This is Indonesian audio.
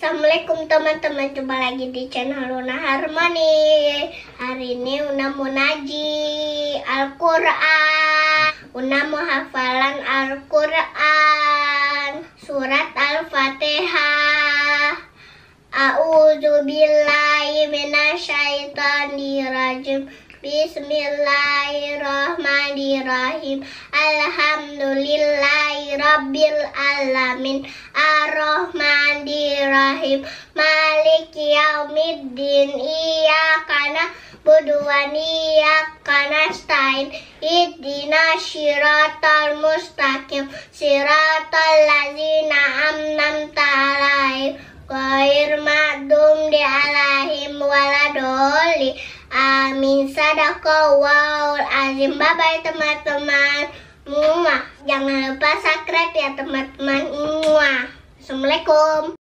Assalamualaikum teman-teman Jumpa lagi di channel Luna Harmoni Hari ini Una mau naji Al-Quran Una mau hafalan Al-Quran Surat Al-Fatihah A'udzubillahi minasyaitonirrajim Bismillahirrahmanirrahim Alhamdulillahi Rabbil Alamin Ar-Rahman Bismillahirrahmanirrahim Maliki yaumiddin Kana buduan Iya Kana stain idina Shiratal mustaqim Shiratal lazina amnam Talaim Ghair ma'dum Alahim waladoli Amin waul azim Bye bye teman-teman Mua. Jangan lupa subscribe ya teman-teman. Assalamualaikum.